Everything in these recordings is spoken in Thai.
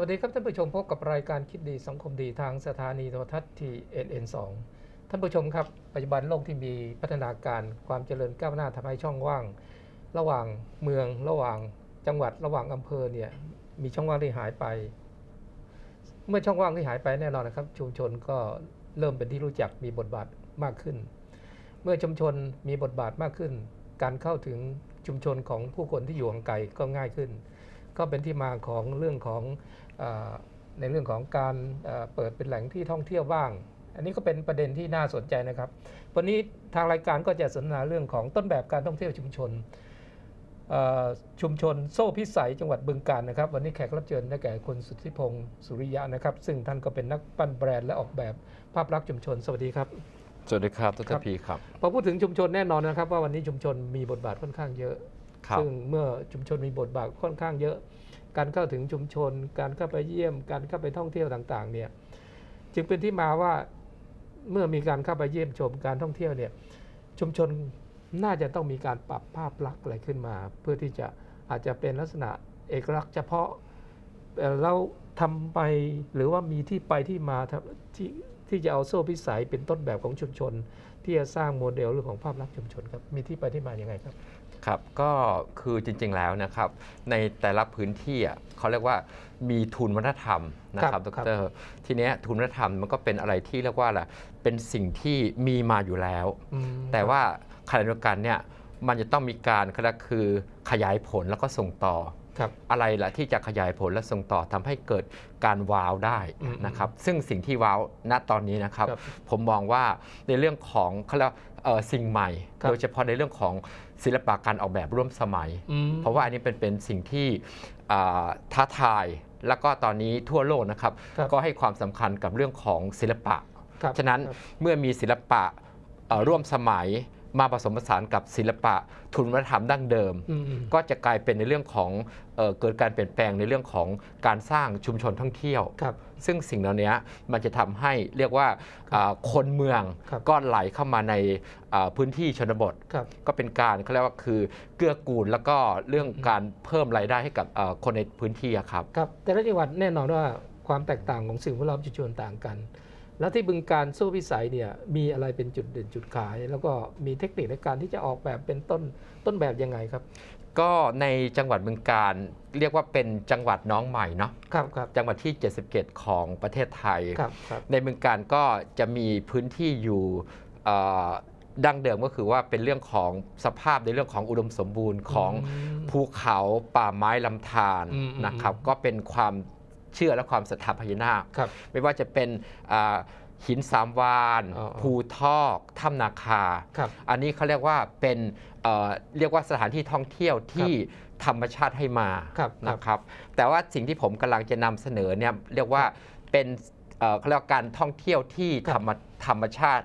วัสดีครับท่านผู้ชมพบกับรายการคิดดีสังคมดีทางสถานีโทรทัศน์ทีเอ็นเอ็นสองท่านผู้ชมครับปัจจุบันโลกที่มีพัฒนาการความเจริญก้าวหน้าทำให้ช่องว่างระหว่างเมืองระหว่างจังหวัดระหว่างอำเภอเนี่ยมีช่องว่างที่หายไป เมื่อช่องว่างที่หายไปแน่นอนนะครับชุมชนก็เริ่มเป็นที่รู้จักมีบทบาทมากขึ้น เมื่อชุมชนมีบทบาทมากขึ้น การเข้าถึงชุมชนของผู้คนที่อยู่ห่างไกลก็ง่ายขึ้นก็เป็นที่มาของเรื่องของในเรื่องของการเปิดเป็นแหล่งที่ท่องเที่ยวบ้าง อันนี้ก็เป็นประเด็นที่น่าสนใจนะครับวันนี้ทางรายการก็จะสนทนาเรื่องของต้นแบบการท่องเที่ยวชุมชนชุมชนโซ่พิสัยจังหวัดบึงกาฬนะครับวันนี้แขกรับเชิญได้แก่คุณสุทธิพงศ์สุริยะนะครับซึ่งท่านก็เป็นนักปั้นแบรนด์และออกแบบภาพลักษณ์ชุมชนสวัสดีครับสวัสดีครับทศพีครับพอพูดถึงชุมชนแน่นอนนะครับ ว่าวันนี้ชุมชนมีบทบาทค่อนข้างเยอะซึ่งเมื่อชุมชนมีบทบาทค่อนข้างเยอะการเข้าถึงชุมชน การเข้าไปเยี่ยมการเข้าไปท่องเที่ยวต่างๆเนี่ยจึงเป็นที่มาว่าเมื่อมีการเข้าไปเยี่ยมชมการท่องเที่ยวเนี่ยชุมชนน่าจะต้องมีการปรับภาพลักษณ์อะไรขึ้นมา เพื่อที่จะอาจจะเป็นลักษณะเอกลักษณ์เฉพาะเราทำไปหรือว่ามีที่ไปที่มาที่ที่จะเอาโซ่พิสัยเป็นต้นแบบของชุมชน ที่จะสร้างโมเดลเรื่องของภาพลักษณ์ชุมชนครับมีที่ไปที่มาอย่างไงครับครับ ก็คือจริงๆ แล้วนะครับ ในแต่ละพื้นที่อ่ะเขาเรียกว่ามีทุนวัฒนธรรมนะครับ ดรทีเนี้ยทุนวัฒนธรรมมันก็เป็นอะไรที่เรียกว่าอะไเป็นสิ่งที่มีมาอยู่แล้ว แต่ว่าขณะเดียวกันเนี่ย มันจะต้องมีการคือขยายผลแล้วก็ส่งต่อ อะไรล่ะที่จะขยายผลและส่งต่อ ทำให้เกิดการว้าวได้นะครับ ซึ่งสิ่งที่ว้าว ณ ตอนนี้นะครับ ผมมองว่าในเรื่องของเขาเรียกสิ่งใหม่ โดยเฉพาะในเรื่องของศิลปะการออกแบบร่วมสมัย เพราะว่าอันนี้เป็นเป็นสิ่งที่ท้าทาย แล้วก็ตอนนี้ทั่วโลกนะครับ ก็ให้ความสำคัญกับเรื่องของศิลปะ ฉะนั้นเมื่อมีศิลปะร่วมสมัยมาผสมผสานกับศิลปะทุนวัฒนธรรมดั้งเดิม ก็จะกลายเป็นในเรื่องของเเกิดการเปลี่ยนแปลงในเรื่องของการสร้างชุมชนท่องเที่ยวซึ่งสิ่งเหล่านี้มันจะทำให้เรียกว่าคนเมืองก็ไหลเข้ามาในพื้นที่ชนบทก็เป็นการเขาเรียกว่าคือเกื้อกูลแล้วก็เรื่องการเพิ่มรายได้ให้กับคนในพื้นที่ครับรบแต่ละจังหวัดแน่นอนว่าความแตกต่างของสิ่งแวดล้อมจุดชวนต่างกันแล้วที่บึงการสู้พิสัยเนี่ยมีอะไรเป็นจุดเด่นจุดขาย แล้วก็มีเทคนิคในการที่จะออกแบบเป็นต้นต้นแบบยังไงครับ ก็ในจังหวัดบึงการเรียกว่าเป็นจังหวัดน้องใหม่เนาะครับครับจังหวัดที่ 77 ของประเทศไทยครับครับในบึงการก็จะมีพื้นที่อยู่ดั้งเดิมก็คือว่าเป็นเรื่องของสภาพในเรื่องของอุดมสมบูรณ์ของภูเขาป่าไม้ลำธารนะครับ ก็เป็นความเชื่อและความศรัทธาพญานาคไม่ว่าจะเป็นหินสามวาน ภูทอกถ้ำนาคาอันนี้เขาเรียกว่าเป็นเรียกว่าสถานที่ท่องเที่ยวที่ธรรมชาติให้มานะครับแต่ว่าสิ่งที่ผมกำลังจะนำเสนอเนี่ยเรียกว่าเป็นเขาเรียกการท่องเที่ยวที่ ธรรมธรรมชาติ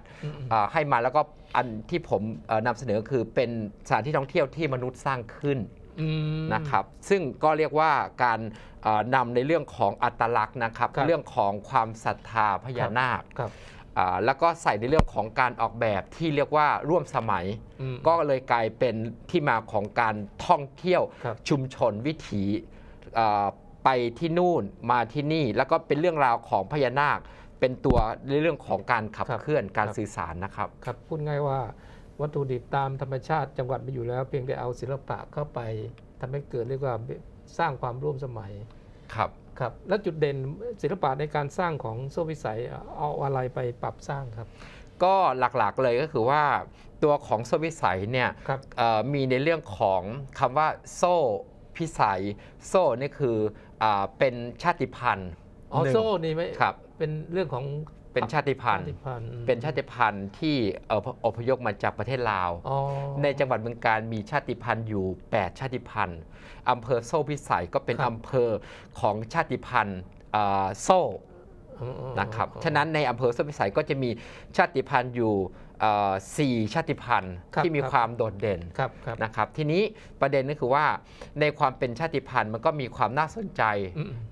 ให้มาแล้วก็อันที่ผมนำเสนอคือเป็นสถานที่ท่องเที่ยวที่มนุษย์สร้างขึ้นนะครับซึ่งก็เรียกว่าการนำในเรื่องของอัตลักษณ์นะครับรบเรื่องของความศรัทธาพญานาค แล้วก็ใส่ในเรื่องของการออกแบบที่เรียกว่าร่วมสมัยก็เลยกลายเป็นที่มาของการท่องเที่ยวชุมชนวิถีไปที่นู่นมาที่นี่ แล้วก็เป็นเรื่องราวของพญานาค เป็นตัวในเรื่องของการขับเคลื่อนการสื่อสารนะครับครับพูดง่ายว่าวัตถุดิบตามธรรมชาติจังหวัดมีอยู่แล้วเพียงแต่เอาศิลปะเข้าไปทำให้เกิดเรียกว่าสร้างความร่วมสมัยครับครับและจุดเด่นศิลปะในการสร้างของโซวิสัยเอาอะไรไปปรับสร้างครับ ก็หลักๆเลยก็คือว่าตัวของโซวิสัยเนี่ยมีในเรื่องของคำว่าโซพิสัยโซ่นี่คืออเป็นชาติพันธุ์อ๋อโซ่นี่ไหมครับเป็นเรื่องของเป็นชาติพันธุ์เป็นชาติพันธุ์ที่อพยพมาจากประเทศลาว ในจังหวัดเมืองการมีชาติพันธุ์อยู่ 8 ชาติพันธุ์อำเภอโซ่พิสัยก็เป็นอำเภอของชาติพันธุ์โซ่นะครับ ฉะนั้นในอำเภอโซ่พิสัยก็จะมีชาติพันธุ์อยู่สี่ชาติพันธุ์ที่มีความโดดเด่นนะครับทีนี้ประเด็นก็คือว่าในความเป็นชาติพันธุ์มันก็มีความน่าสนใจ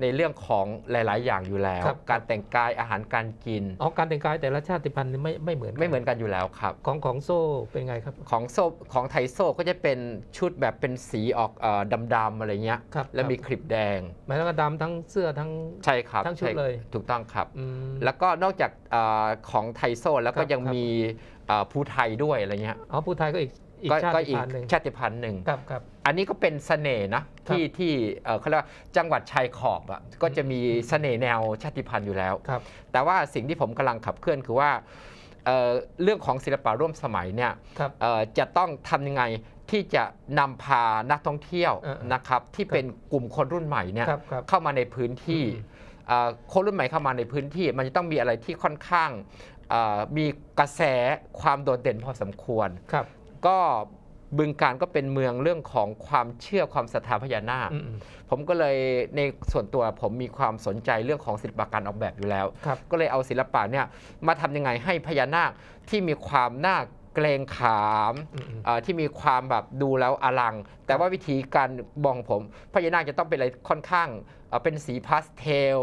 ในเรื่องของหลาย ๆ อย่างอยู่แล้ว การแต่งกายอาหารการกินอ๋อการแต่งกายแต่ละชาติพันธุ์ไม่ไม่เหมือนไม่เหมือนกันอยู่แล้วครับ ของของโซ่เป็นไงครับ ของโซ่ของไทโซ่ก็จะเป็นชุดแบบเป็นสีออกดำๆอะไรเงี้ยแล้วมีคลิปแดงหมายถึงดำทั้งเสื้อทั้งใช่ครับทั้งชุดเลยถูกต้องครับแล้วก็นอกจากของไทโซ่แล้วก็ยังมีผู้ไทยด้วยอะไรเงี้ย อ๋อ ผู้ไทยก็อีกอีกชาติพันธุ์หนึ่งชาติพันธุ์หนึ่งครับครับอันนี้ก็เป็นเสน่ห์นะที่ที่เขาเรียกว่าจังหวัดชายขอบอ่ะก็จะมีเสน่ห์แนวชาติพันธุ์อยู่แล้วครับแต่ว่าสิ่งที่ผมกำลังขับเคลื่อนคือว่าเรื่องของศิลปะร่วมสมัยเนี่ยจะต้องทำยังไงที่จะนำพานักท่องเที่ยวนะครับที่เป็นกลุ่มคนรุ่นใหม่เนี่ยเข้ามาในพื้นที่คนรุ่นใหม่เข้ามาในพื้นที่ มันจะต้องมีอะไรที่ค่อนข้างมีกระแสความโดดเด่นพอสมควรครับ ก็บึงการก็เป็นเมืองเรื่องของความเชื่อความศรัทธาพญานาค ผมก็เลยในส่วนตัวผมมีความสนใจเรื่องของศิลปะการออกแบบอยู่แล้ว ก็เลยเอาศิลปะเนี่ยมาทำยังไงให้พญานาคที่มีความน่าเกรงขามที่มีความแบบดูแล้วอลัง แต่ว่าวิธีการบองผม พญานาคจะต้องเป็นอะไรค่อนข้างเป็นสีพาสเทล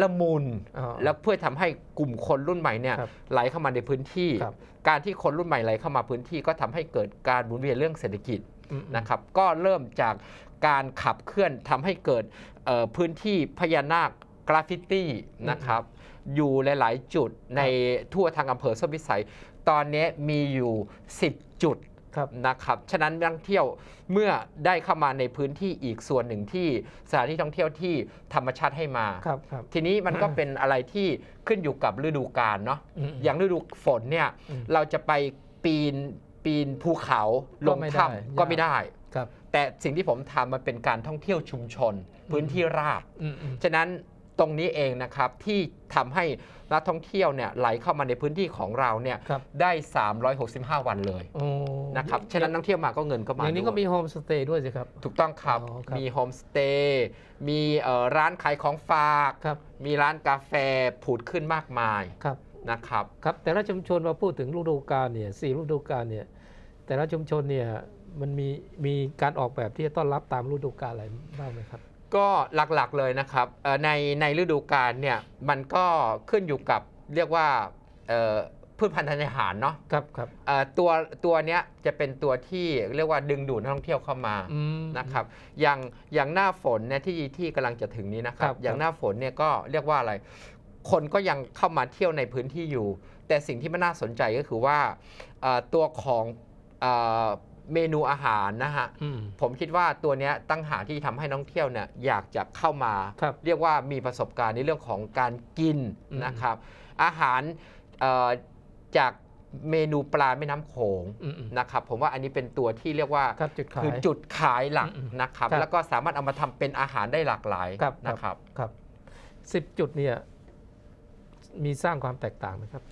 ละมุนแล้วเพื่อทำให้กลุ่มคนรุ่นใหม่เนี่ยไหลเข้ามาในพื้นที่ การที่คนรุ่นใหม่ไหลเข้ามาพื้นที่ก็ทำให้เกิดการบุนเวียนเรื่องเศรษฐกิจนะครับ ก็เริ่มจากการขับเคลื่อนทำให้เกิดพื้นที่พญานาคกราฟฟิตี้นะครับอยู่หลาย ๆจุดในทั่วทางอำเภอสมิสัยตอนนี้มีอยู่10จุดนะครับฉะนั้นนักท่องเที่ยวเมื่อได้เข้ามาในพื้นที่อีกส่วนหนึ่งที่สถานที่ท่องเที่ยวที่ธรรมชาติให้มาครับรบทีนี้มันก็เป็นอะไรที่ขึ้นอยู่กับฤดูกาลเนาะอย่างฤดูฝนเนี่ยเราจะไปปีนปีนภูเขาลงถ้ำก็ไม่ได้แต่สิ่งที่ผมทำมันเป็นการท่องเที่ยวชุมชน พื้นที่ราบฉะนั้นตรงนี้เองนะครับ ที่ทำให้นักท่องเที่ยวเนี่ยไหลเข้ามาในพื้นที่ของเราเนี่ยได้ 365 วันเลยนะครับ ฉะนั้นนักท่องเที่ยวมาก็เงินก็มา อย่างนี้ก็มีโฮมสเตย์ด้วยสิครับ ถูกต้องครับ มีโฮมสเตย์ มีร้านขายของฝากมีร้านกาแฟผุดขึ้นมากมายนะครับ ครับ แต่ละชุมชนมาพูดถึงฤดูกาลเนี่ยสี่ฤดูกาลเนี่ยแต่ละชุมชนเนี่ยมันมีมีการออกแบบที่จะต้อนรับตามฤดูกาลอะไรบ้างไหมครับก็หลักๆเลยนะครับในในฤดูกาลเนี่ยมันก็ขึ้นอยู่กับเรียกว่าพืชพันธุ์ทังอาหารเนาะครับครับตัวตัวเนี้ยจะเป็นตัวที่เรียกว่าดึงดูดนักท่องเที่ยวเข้ามานะครับ อย่างอย่างหน้าฝนเนี่ยที่ที่กำลังจะถึงนี้นะครับ อย่างหน้าฝนเนี่ยก็เรียกว่าอะไรคนก็ยังเข้ามาเที่ยวในพื้นที่อยู่ แต่สิ่งที่มันน่าสนใจก็คือว่าตัวของเมนูอาหารนะฮะผมคิดว่าตัวนี้ตั้งหาที่ทำให้น้องเที่ยวเนี่ยอยากจะเข้ามา เรียกว่ามีประสบการณ์ในเรื่องของการกินนะครับ อาหารจากเมนูปลาแม่น้ำโขงนะครับ ผมว่าอันนี้เป็นตัวที่เรียกว่า คือจุดขายหลักนะครับ แล้วก็สามารถเอามาทำเป็นอาหารได้หลากหลายนะครับครับสิบจุดเนี่ยมีสร้างความแตกต่างไหมครับ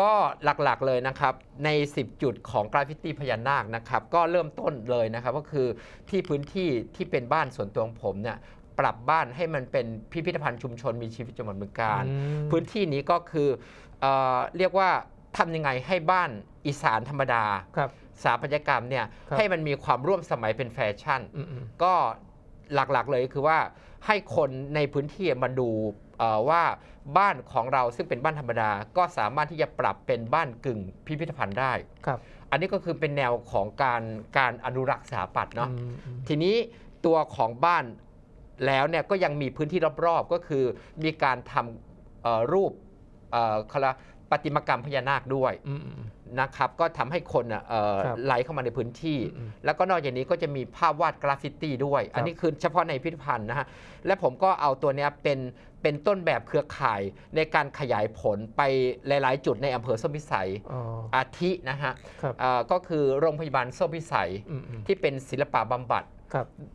ก็หลักๆเลยนะครับ ใน 10 จุดของกราฟิตี้พญานาคนะครับ ก็เริ่มต้นเลยนะครับก็คือที่พื้นที่ที่เป็นบ้านส่วนตัวของผมเนี่ยปรับบ้านให้มันเป็นพิพิธภัณฑ์ชุมชน มีชีวิตจังหวัดบงการ พื้นที่นี้ก็คือเออเรียกว่าทำยังไงให้บ้านอีสานธรรมดาสถาปัตยกรรมเนี่ยให้มันมีความร่วมสมัยเป็นแฟชั่นก็หลักๆเลยคือว่าให้คนในพื้นที่มาดูว่าบ้านของเราซึ่งเป็นบ้านธรรมดา ก็สามารถที่จะปรับเป็นบ้านกึ่งพิพิธภัณฑ์ได้ครับ อันนี้ก็คือเป็นแนวของการการอนุรักษ์สถาปัตย์เนาะทีนี้ตัวของบ้านแล้วเนี่ยก็ยังมีพื้นที่รอบๆก็คือมีการทำรูปคละปฏิมากรรมพญานาคด้วยนะครับก็ทำให้คนไหลเข้ามาในพื้นที่ แล้วก็นอกจากนี้ก็จะมีภาพวาดกราฟฟิตี้ด้วย อันนี้คือเฉพาะในพิพิธภัณฑ์นะฮะและผมก็เอาตัวนี้เป็นเป็นต้นแบบเครือข่าย ในการขยายผลไปหลายๆจุดในอำเภอส้มพิสัยอาทินะฮะก็คือโรงพยาบาลส้มพิสัยที่เป็นศิลปะบำบัด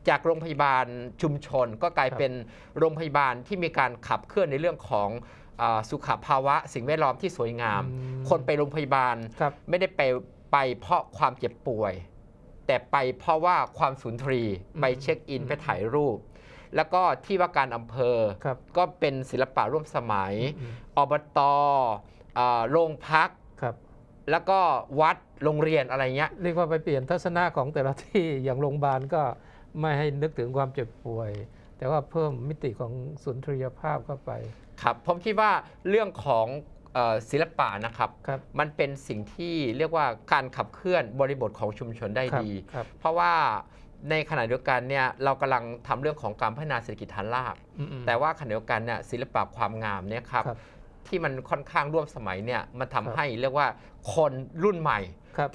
จากโรงพยาบาลชุมชนก็กลายเป็นโรงพยาบาลที่มีการขับเคลื่อนในเรื่องของสุขภาวะสิ่งแวดล้อมที่สวยงาม คนไปโรงพยาบาล ไม่ได้ไปไปเพราะความเจ็บป่วย แต่ไปเพราะว่าความสุนทรีไปเช็คอิน ไปถ่ายรูป แล้วก็ที่ว่าการอำเภอ ก็เป็นศิลปะร่วมสมัย อบตโรงพัก แล้วก็วัดโรงเรียนอะไรเงี้ยเรียกว่าไปเปลี่ยนทัศนะของแต่ละที่อย่างโรงพยาบาลก็ไม่ให้นึกถึงความเจ็บป่วยแต่ว่าเพิ่มมิติของสุนทรียภาพเข้าไปครับ ผมคิดว่าเรื่องของศิลปะนะครับรบมันเป็นสิ่งที่เรียกว่าการขับเคลื่อนบริบทของชุมชนได้ดี เพราะว่าในขณะเดียวกันเนี่ยเรากำลังทำเรื่องของการพัฒนาเศรษฐกิจฐานรากแต่ว่าขณะเดียวกันเนี่ยศิลปะความงามเนี่ยครับที่มันค่อนข้างร่วมสมัยเนี่ยมันทำาให้เรียกว่าคนรุ่นใหม่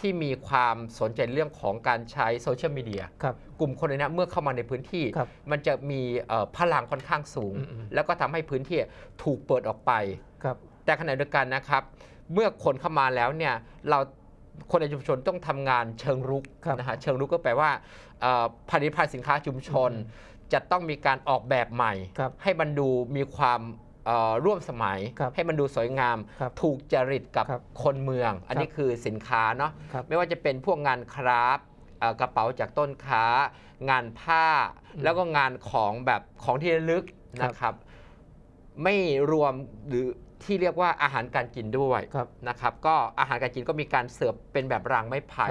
ที่มีความสนใจเรื่องของการใช้โซเชียลมีเดียกลุ่มคนนี้นเมื่อเข้ามาในพื้นที่ มันจะมีพลังค่อนข้างสูง แล้วก็ทำให้พื้นที่ถูกเปิดออกไป แต่ขณะเดียวกันนะครับ เมื่อคนเข้ามาแล้วเนี่ย เราคนในชุมชนต้องทำงานเชิงรุกนะฮะ เชิงรุกก็แปลว่าผลิตภัณฑ์สินค้าชุมชน จะต้องมีการออกแบบใหม่ ให้มันดูมีความร่วมสมัยให้มันดูสวยงาม ถูกจริตกับคนเมือง อันนี้คือสินค้าเนาะไม่ว่าจะเป็นพวกงานคราฟกระเป๋าจากต้นค้า งานผ้าแล้วก็งานของแบบของที่ลึกนะครับ ไม่รวมหรือที่เรียกว่าอาหารการกินด้วยนะครับ ก็อาหารการกินก็มีการเสิร์ฟเป็นแบบรางไม้ไผ่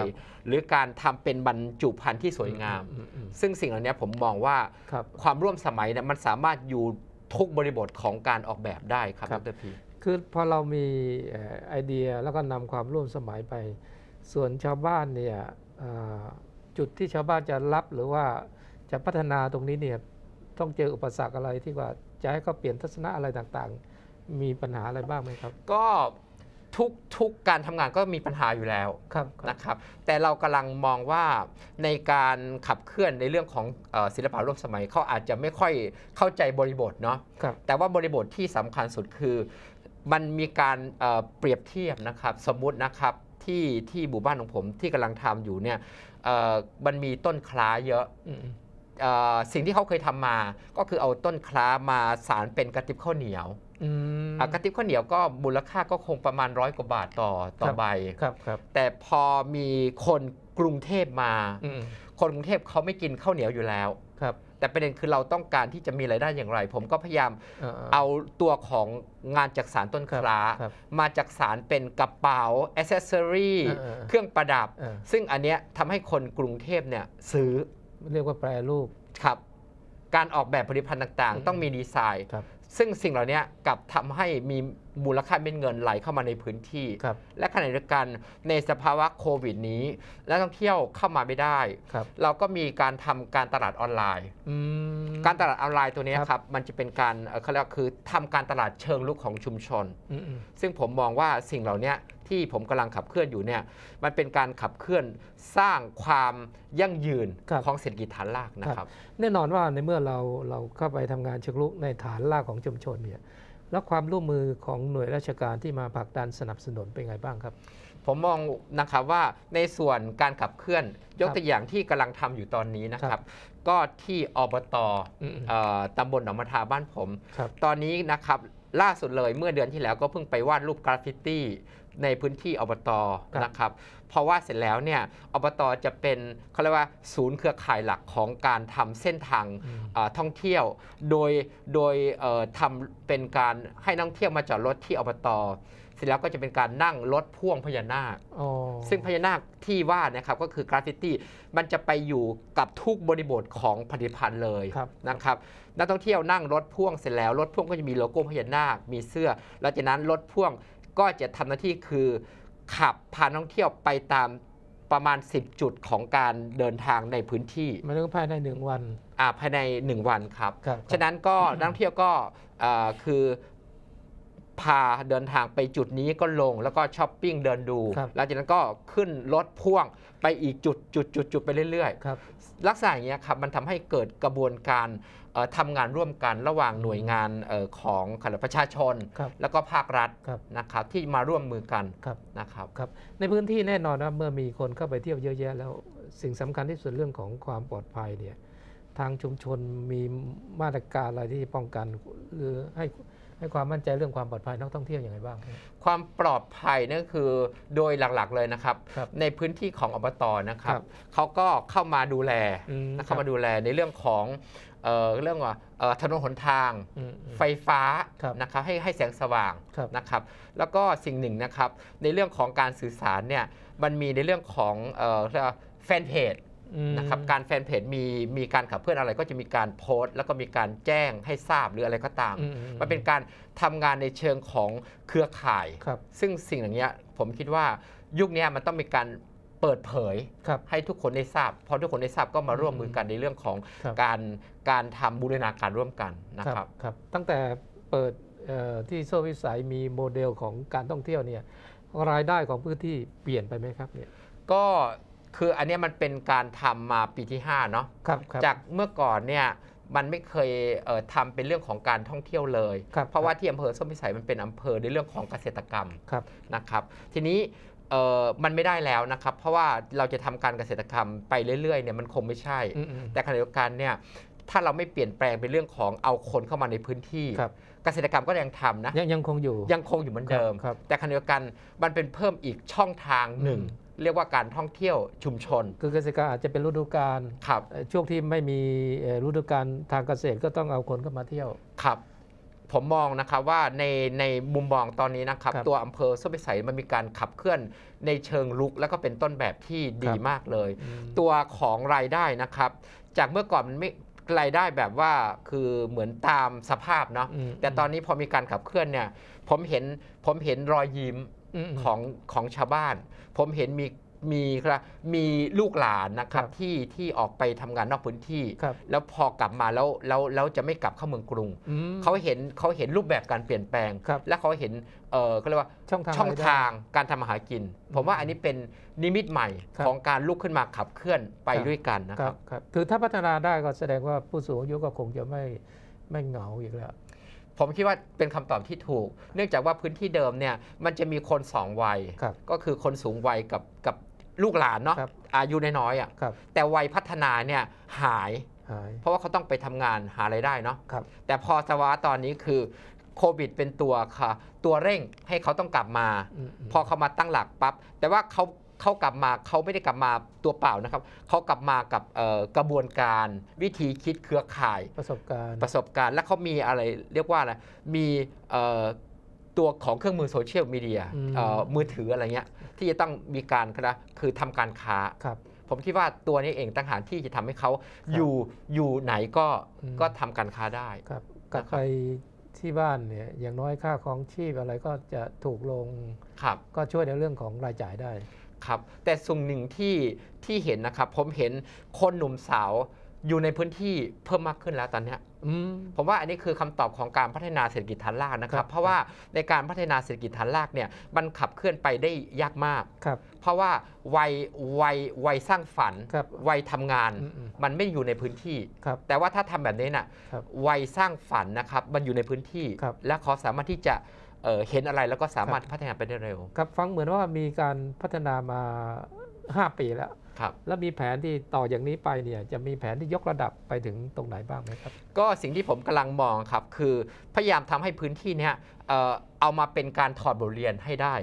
หรือการทำเป็นบรรจุภัณฑ์ที่สวยงาม ซึ่งสิ่งเหล่านี้ผมมองว่าความร่วมสมัยเนี่ยมันสามารถอยู่ทุกบริบทของการออกแบบได้ครับดรพี คือพอเรามีไอเดียแล้วก็นำความร่วมสมัยไป ส่วนชาวบ้านเนี่ยจุดที่ชาวบ้านจะรับหรือว่าจะพัฒนาตรงนี้เนี่ย ต้องเจออุปสรรคอะไรที่ว่าจะให้เขาเปลี่ยนทัศนะอะไรต่างๆ มีปัญหาอะไรบ้างไหมครับก็ทุกุกการทำงานก็มีปัญหาอยู่แล้วนะครับแต่เรากำลังมองว่าในการขับเคลื่อนในเรื่องของศิลปะร่วมสมัยเขาอาจจะไม่ค่อยเข้าใจบริบทเนาะแต่ว่าบริบทที่สำคัญสุดคือมันมีการเปรียบเทียบนะครับสมมตินะครับที่ที่หมู่บ้านของผมที่กำลังทำอยู่เนี่ยมันมีต้นคล้าเยอะ สิ่งที่เขาเคยทำมา ก็คือเอาต้นคล้ามาสารเป็นกระติบข้าวเหนียวกระติบข้าวเหนียวก็มูลค่าก็คงประมาณร้อยกว่าบาทต่อต่อใบครับครับแต่พอมีคนกรุงเทพมาคนกรุงเทพเขาไม่กินข้าวเหนียวอยู่แล้วครับ แต่ประเด็นคือเราต้องการที่จะมีรายได้อย่างไร ผมก็พยายามเอาตัวของงานจักสารต้นคลามาจักสารเป็นกระเป๋าอ c เซสซอรี่เครื่องประดับ ซึ่งอันเนี้ยทำให้คนกรุงเทพเนี่ยซื้อ เรียกว่าแปรรูปครับ การออกแบบผลิตภัณฑ์ต่างๆ ต้องมีดีไซน์ซึ่งสิ่งเหล่านี้กับทำให้มีมูลค่าเป็นเงินไหลเข้ามาในพื้นที่ และขณะเดียวกันในสภาวะโควิด นี้ และท่องเที่ยวเข้ามาไม่ได้เราก็มีการทำการตลาดออนไลน์การตลาดออนไลน์ตัวนี้ครับมันจะเป็นการเขาเรียกคือทำการตลาดเชิงลุกของชุมชน ซึ่งผมมองว่าสิ่งเหล่านี้ที่ผมกำลังขับเคลื่อนอยู่เนี่ยมันเป็นการขับเคลื่อนสร้างความยั่งยืนของเศรษฐกิจฐานรากนะครับ แน่นอนว่าในเมื่อเราเราเข้าไปทำงานเชิงลุก ในฐานรากของชุมชนเนี่ยแล้วความร่วมมือของหน่วยราชการที่มาผลักดันสนับสนุนเป็นไงบ้างครับ ผมมองนะครับว่าในส่วนการขับเคลื่อนยกตัวอย่างที่กำลังทำอยู่ตอนนี้นะครับก็ที่อบตตำบลหนองมะทาบ้านผม ตอนนี้นะครับ ล่าสุดเลยเมื่อเดือนที่แล้วก็เพิ่งไปวาดรูปกราฟฟิตี้ในพื้นที่อบตนะครับเพราะว่าเสร็จแล้วเนี่ยอบตจะเป็นเขาเรียกว่าศูนย์เครือข่ายหลักของการทำเส้นทางท่องเที่ยว โดยโดยทำเป็นการให้นักท่องเที่ยวมาจอดรถที่อบตเสร็จแล้วก็จะเป็นการนั่งรถพ่วงพญานาคซึ่งพญานาคที่ว่านะครับก็คือกราฟฟิตี้มันจะไปอยู่กับทุกบริบทของผลิตภัณฑ์เลยนะครับนักท่องเที่ยวนั่งรถพ่วงเสร็จแล้วรถพ่วงก็จะมีโลโก้พญานาค มีเสื้อแล้วจากนั้นรถพ่วงก็จะทำหน้าที่คือขับพาท่องเที่ยวไปตามประมาณ 10 จุดของการเดินทางในพื้นที่มันต้องภายในหนึ่งวันอ่าภายใน 1 วันครับครับ ฉะนั้นก็นักท่องเที่ยวก็อ่คือพาเดินทางไปจุดนี้ก็ลงแล้วก็ช้อปปิ้งเดินดู แล้วจากนั้นก็ขึ้นรถพ่วงไปอีกจุดจุดจุดจุดไปเรื่อยๆ ลักษณะอย่างเงี้ยครับ มันทำให้เกิดกระบวนการทำงานร่วมกันระหว่างหน่วยงานของขณะประชาชน แล้วก็ภาครัฐนะครับที่มาร่วมมือกันนะครับรบในพื้นที่แน่นอนว่าเมื่อมีคนเข้าไปเที่ยวเยอะแยะ แล้วสิ่งสำคัญที่สุดเรื่องของความปลอดภัยเนี่ยทางชุมชนมีมาตรการอะไรที่ป้องกันหรือให้ให้ความมั่นใจเรื่องความปลอดภัยนักท่องเที่ยวยังไงบ้าง ความปลอดภัยนั่นคือโดยหลัก ๆ เลยนะครับ ในพื้นที่ของอบตนะครับ เขาก็เข้ามาดูแลเข้ามาดูแลในเรื่องของเรื่องว่าถนนหนทางไฟฟ้านะครับให้ให้แสงสว่างนะครับแล้วก็สิ่งหนึ่งนะครับในเรื่องของการสื่อสารเนี่ยมันมีในเรื่องของแฟนเพจนะครับการแฟนเพจมีมีการขับเพื่อนอะไรก็จะมีการโพสต์ แล้วก็มีการแจ้งให้ทราบหรืออะไรก็ตาม มันเป็นการทำงานในเชิงของเครือข่ายซึ่งสิ่งอย่างเี้ยผมคิดว่ายุคนี้มันต้องมีการเปิดเผยให้ทุกคนได้ทราบพอทุกคนได้ทราบก็มาร่วมมือกันในเรื่องของการการทำบูรณาการร่วมกันนะครับครับ ตั้งแต่เปิดที่โซวิสัยมีโมเดลของการท่องเที่ยวเนี่ยรายได้ของพื้นที่เปลี่ยนไปไหมครับเนี่ยก็คือ อันนี้มันเป็นการทำมาปีที่5เนาะจากเมื่อก่อนเนี่ย มันไม่เคยเทำเป็นเรื่องของการท่องเที่ยวเลย เพราะว่าที่อำเภอส้มพิสัยมันเป็นอำเภอในเรื่องของเกษตรกรรมนะครับ ทีนี้มันไม่ได้แล้วนะครับ เพราะว่าเราจะทำการเกษตรกรรมไปเรื่อยๆเนี่ยมันคงไม่ใช่ แต่ขณะเดียวกันเนี่ยถ้าเราไม่เปลี่ยนแปลงเป็นเรื่องของเอาคนเข้ามาในพื้นที่เกษตรกรรมก็ยังทำนะยังยังคงอยู่ยังคงอยู่เหมือนเดิม แต่ขณะเดียวกันมันเป็นเพิ่มอีกช่องทางหนึ่งเรียกว่าการท่องเที่ยวชุมชน คือเกษตรกรอาจจะเป็นฤดูกาลครับช่วงที่ไม่มีฤดูกาลทางเกษตรก็ต้องเอาคนเข้ามาเที่ยวครับ ผมมองนะครับว่าในในมุมมองตอนนี้นะครับ ตัวอำเภอส้มพิสัยมันมีการขับเคลื่อนในเชิงลุกแล้วก็เป็นต้นแบบที่ดีมากเลย ตัวของรายได้นะครับ จากเมื่อก่อนมันไม่รายได้แบบว่าคือเหมือนตามสภาพเนาะแต่ตอนนี้พอมีการขับเคลื่อนเนี่ยผมเห็นผมเห็นรอยยิ้มของของชาวบ้านผมเห็นมีมีครับมีลูกหลานนะครับที่ที่ออกไปทำงานนอกพื้นที่ แล้วพอกลับมา แล้วแล้วแล้วจะไม่กลับเข้าเมืองกรุงเขาเห็นเขาเห็นรูปแบบการเปลี่ยนแปลงและเขาเห็นเออก็เรียกว่าช่องทางงทางการทำมาหากิน ผมว่าอันนี้เป็นนิมิตใหม่ของการลุกขึ้นมาขับเคลื่อนไปด้วยกันนะครับคือถ้าพัฒนาได้ก็แสดงว่าผู้สูงอายุก็คงจะไม่ไม่เหงาอีกแล้วผมคิดว่าเป็นคำตอบที่ถูก เนื่องจากว่าพื้นที่เดิมเนี่ยมันจะมีคนสองวัย ก็คือคนสูงวัยกับกับลูกหลานเนาะอายุน้อยๆอ่ะแต่วัยพัฒนาเนี่ยหาย เพราะว่าเขาต้องไปทำงานหาไรายได้เนาะแต่พอสวะตอนนี้คือโควิด เป็นตัวค่ะ ตัวเร่งให้เขาต้องกลับมา พอเขามาตั้งหลักปับ๊บ แต่ว่าเขาเขากลับมาเขาไม่ได้กลับมาตัวเปล่านะครับเขากลับมากับกระบวนการวิธีคิดเครือข่ายประสบการณ์ประสบการณ์ และเขามีอะไรเรียกว่าอะไรมีตัวของเครื่องมือโซเชียลมีเดียมือถืออะไรเงี้ยที่จะต้องมีการนะคือทำการค้าครับผมคิดว่าตัวนี้เองตั้งหารที่จะทำให้เขาอยู่อยู่ไหนก็ก็ทำการค้าได้ครับกลับไปที่บ้านเนี่ยอย่างน้อยค่าของชีพอะไรก็จะถูกลงก็ช่วยในเรื่องของรายจ่ายได้ครับแต่สุ่งหนึ่งที่ที่เห็นนะครับ ผมเห็นคนหนุ่มสาวอยู่ในพื้นที่เพิ่มมากขึ้นแล้วตอนนี้ผมว่าอันนี้คือคำตอบของการพัฒนาเศรษฐกิจฐานรากนะครับ เพราะว่าในการพัฒนาเศรษฐกิจฐานรากเนี่ยมันขับเคลื่อนไปได้ยากมากเพราะว่าวัยวัยวัยสร้างฝันวัยทำงานมันไม่อยู่ในพื้นที่ แต่ว่าถ้าทำแบบนี้น่ะวัยสร้างฝันนะครับ มันอยู่ในพื้นที่และเขาสามารถที่จะเห็นอะไรแล้วก็สามารถพัฒนาไปได้เร็วครับ ฟังเหมือนว่ามีการพัฒนามา 5 ปีแล้วครับแล้วมีแผนที่ต่ออย่างนี้ไปเนี่ยจะมีแผนที่ยกระดับไปถึงตรงไหนบ้างไหมครับ ก็สิ่งที่ผมกำลังมองครับคือพยายามทำให้พื้นที่เนี้ยเอามาเป็นการถอดบทเรียนให้ได้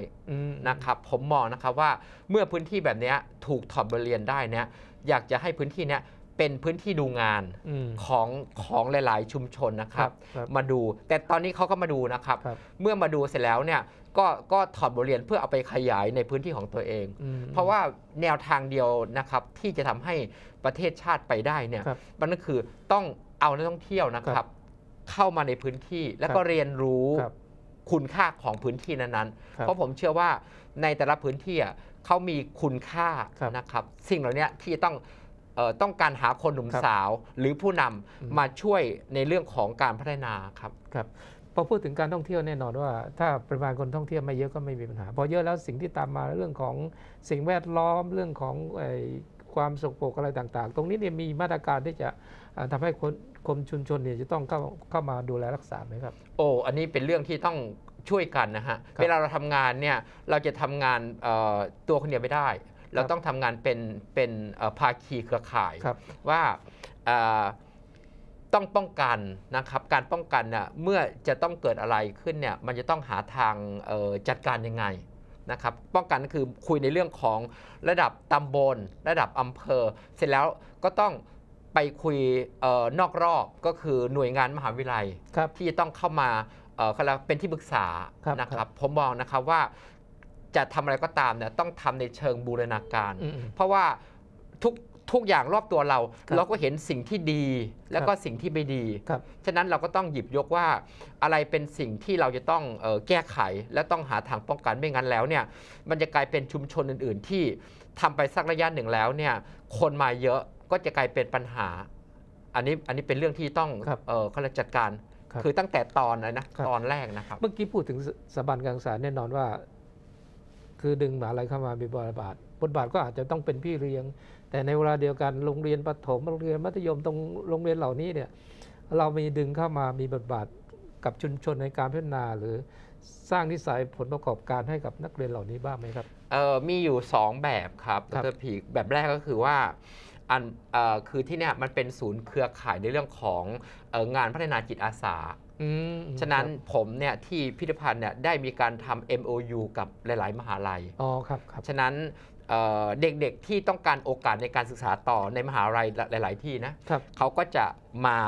นะครับผมมองนะครับว่าเมื่อพื้นที่แบบนี้ถูกถอดบทเรียนได้เนี้ยอยากจะให้พื้นที่เนี้ยเป็นพื้นที่ดูงานของของหลาย ๆ ชุมชนนะครับ มาดู แต่ตอนนี้เขาก็มาดูนะครับ เมื่อมาดูเสร็จแล้วเนี่ยก็ก็ถอดบทเรียนเพื่อเอาไปขยายในพื้นที่ของตัวเอง เพราะว่าแนวทางเดียวนะครับที่จะทำให้ประเทศชาติไปได้เนี่ยมันก็คือต้องเอานักท่องเที่ยวนะครับ เข้ามาในพื้นที่แล้วก็เรียนรู้คุณค่าของพื้นที่นั้น ๆ เพราะผมเชื่อว่าในแต่ละพื้นที่เขามีคุณค่านะครับสิ่งเหล่านี้ที่ต้องต้องการหาคนหนุ่มสาวหรือผู้นำมาช่วยในเรื่องของการพัฒนาครับครับพอพูดถึงการท่องเที่ยวแน่นอนว่าถ้าปริมาณคนท่องเที่ยวไม่เยอะก็ไม่มีปัญหาพอเยอะแล้วสิ่งที่ตามมาเรื่องของสิ่งแวดล้อมเรื่องของความสกปรกอะไรต่างๆ ตรงนี้เนี่ยมีมาตรการที่จะทำให้คนกรมชุมชนเนี่ยจะต้องเข้าเข้ามาดูแลรักษาไหมครับ โอ้อันนี้เป็นเรื่องที่ต้องช่วยกันนะฮะเวลาเราทำงานเนี่ยเราจะทำงานตัวคนเดียวไม่ได้เราต้องทำงานเป็นเป็นภาคีเครือข่ายว่าต้องป้องกันนะครับการป้องกันเนี่ยเมื่อจะต้องเกิดอะไรขึ้นเนี่ยมันจะต้องหาทางจัดการยังไงนะครับป้องกันก็คือคุยในเรื่องของระดับตำบล ระดับอำเภอ เสร็จแล้วก็ต้องไปคุยออนอกรอบก็คือหน่วยงานมหาวิทยาลัยที่จะต้องเข้ามาเป็นที่ปรึกษานะครับผมมองนะครับว่าจะทำอะไรก็ตามเนี่ยต้องทำในเชิงบูรณาการ เพราะว่าทุกทุกอย่างรอบตัวเรา เราก็เห็นสิ่งที่ดีแล้วก็สิ่งที่ไม่ดี ฉะนั้นเราก็ต้องหยิบยกว่าอะไรเป็นสิ่งที่เราจะต้องแก้ไขและต้องหาทางป้องกันไม่งั้นแล้วเนี่ยมันจะกลายเป็นชุมชนอื่นๆ ที่ทำไปสักระยะหนึ่งแล้วเนี่ยคนมาเยอะก็จะกลายเป็นปัญหาอันนี้อันนี้เป็นเรื่องที่ต้องเขาจัดการคือตั้งแต่ตอนเลยนะตอนแรกนะครับ เมื่อกี้พูดถึงสถาบันการศึกษาแน่นอนว่าคือดึงมหาลัยเข้ามามีบทบาท บทบาทก็อาจจะต้องเป็นพี่เลี้ยง แต่ในเวลาเดียวกันโรงเรียนประถมโรงเรียนมัธยมตรงโรงเรียนเหล่านี้เนี่ยเรามีดึงเข้ามามีบทบาทกับชุมชนในการพัฒนา หรือสร้างนิสัยผลประกอบการให้กับนักเรียนเหล่านี้บ้างไหมครับเออมีอยู่ 2 แบบครับดรผีแบบแรกก็คือว่าอันคือที่เนี่ยมันเป็นศูนย์เครือข่ายในเรื่องของงานพัฒนาจิตอาสาฉะนั้นผมเนี่ยที่พิพิธภัณฑ์เนี่ยได้มีการทำ MOU กับหลายๆ มหาลัยอ๋อครับครับฉะนั้นเด็กๆที่ต้องการโอกาสในการศึกษาต่อในมหาลัยหลาย ๆที่นะเขาก็จะมา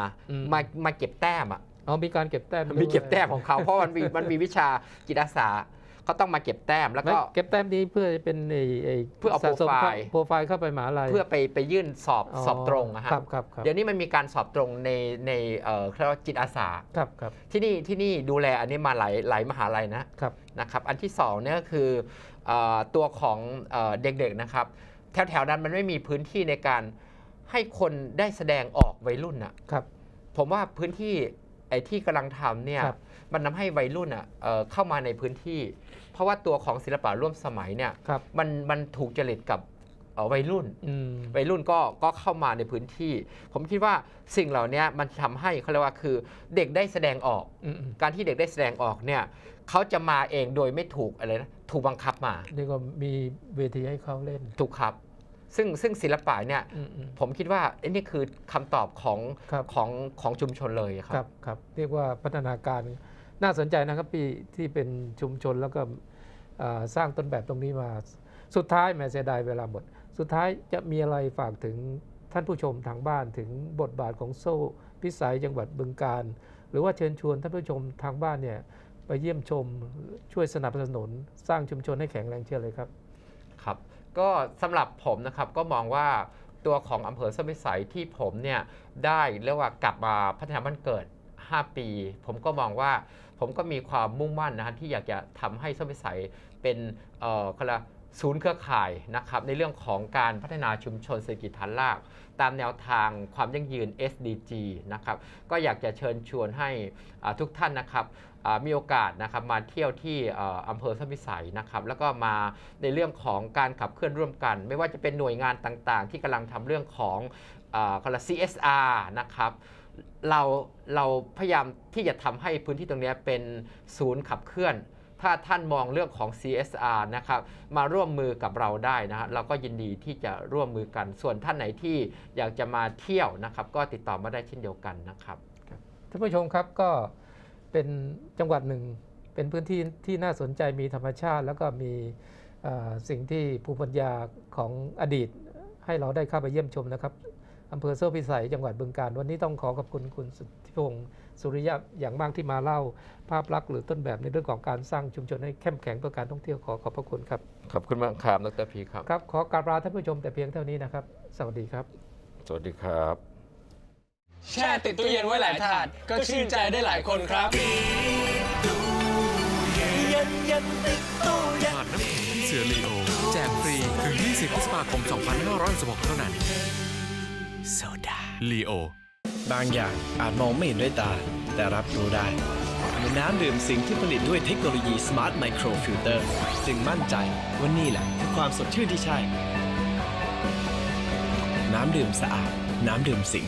มามาเก็บแต้มอ่ะ๋อมีการเก็บแต้มมีเก็บแต้มของเขาเพราะมันมีมันมีวิชาจิตอาสาก็ต้องมาเก็บแต้มแล้วก็เก็บแต้มนี้เพื่อเป็นเพื่อเอาโปรไฟล์โปรไฟล์เข้าไปมาอะไรเพื่อไปไปยื่นสอบสอบตรงนะฮะเดี๋ยวนี้มันมีการสอบตรงในในเอ่อครียกว่าจิตอาสาครับครับที่นี่ที่นี่ดูแลอันนี้มาหลายหลายมหาลัยนะครับนะครับอันที่สองเนี่ยก็คือตัวของเด็กๆนะครับแถวๆนั้นมันไม่มีพื้นที่ในการให้คนได้แสดงออกวัยรุ่นนะครับผมว่าพื้นที่ไอ้ที่กำลังทำเนี่ยมันทำให้วัยรุ่นอ่ะเออเข้ามาในพื้นที่ เพราะว่าตัวของศิลปะร่วมสมัยเนี่ยมันมันถูกจริตกับออวัยรุ่นวัยรุ่นก็ก็เข้ามาในพื้นที่ ผมคิดว่าสิ่งเหล่านี้มันทำให้เขาเรียกว่าคือเด็กได้แสดงออกอการที่เด็กได้แสดงออกเนี่ยเขาจะมาเองโดยไม่ถูกอะไรนะถูกบังคับมานี่กว่ามีเวทีให้เขาเล่นถูกครับซึ่งซึ่งศิลปะเนี่ยผมคิดว่าอันนี้คือคำตอบของของของชุมชนเลยครับครับรบเรียกว่าพัฒนาการน่าสนใจนะครับปีที่เป็นชุมชนแล้วก็สร้างต้นแบบตรงนี้มาสุดท้ายแม่เสียดายเวลาหมด สุดท้ายจะมีอะไรฝากถึงท่านผู้ชมทางบ้านถึงบทบาทของโซ่พิสัยจังหวัดบึงการ หรือว่าเชิญชวนท่านผู้ชมทางบ้านเนี่ยไปเยี่ยมชมช่วยสนับสนุนสร้างชุมชนให้แข็งแรงเชื่อเลยครับครับก็สำหรับผมนะครับก็มองว่าตัวของอำเภอส้มิสัยที่ผมเนี่ยได้เรียกว่ากลับมาพัฒนาบ้านเกิด 5 ปี ผมก็มองว่าผมก็มีความมุ่งมั่นนะฮะที่อยากจะทำให้ส้มิสัยเป็นเอ่อคละศูนย์เครือข่ายนะครับ ในเรื่องของการพัฒนาชุมชนเศรษฐกิจฐานราก ตามแนวทางความยั่งยืน SDG นะครับก็อยากจะเชิญชวนให้ทุกท่านนะครับมีโอกาสนะครับมาเที่ยวที่อำเภอสมิสัยนะครับแล้วก็มาในเรื่องของการขับเคลื่อนร่วมกัน ไม่ว่าจะเป็นหน่วยงานต่างๆ ที่กำลังทำเรื่องของคอ CSR นะครับเราเราพยายามที่จะทำให้พื้นที่ตรงนี้เป็นศูนย์ขับเคลื่อน ถ้าท่านมองเรื่องของ CSR นะครับมาร่วมมือกับเราได้นะฮะเราก็ยินดีที่จะร่วมมือกัน ส่วนท่านไหนที่อยากจะมาเที่ยวนะครับ ก็ติดต่อมาได้เช่นเดียวกันนะครับท่านผู้ชมครับก็เป็นจังหวัดหนึ่งเป็นพื้นที่ที่น่าสนใจมีธรรมชาติ แล้วก็มีสิ่งที่ภูมิปัญญาของอดีตให้เราได้เข้าไปเยี่ยมชมนะครับอำเภอโซ่พิสัยจังหวัดบึงการวันนี้ต้องขอขอบคุณคุณสุทธิพงศ์สุริยะอย่างมากที่มาเล่าภาพลักษณ์หรือต้นแบบในเรื่องของการสร้างชุมชนให้เข้มแข็งเพื่อการท่องเที่ยวขอขอบพระคุณครับขอบคุณมากครับดรพีครับครับขอกราบลาท่านผู้ชมแต่เพียงเท่านี้นะครับสวัสดีครับ สวัสดีครับแช่ติดตู้เย็นไว้หลายถาดก็ชื่นใจได้หลายคนครับผ่านน้ำแข็งที่เสือลีโอ แจกฟรี ถึง 20พฤษภาคม2566เท่านั้นโซดาลีโอบางอย่างอาจมองไม่เห็นด้วยตา แต่รับรู้ได้ น้ำดื่มสิ่งที่ผลิตด้วยเทคโนโลยี Smart Micro Filter จึงมั่นใจว่านี่แหละคือความสดชื่นที่ใช่น้ำดื่มสะอาด น้ำดื่มสิง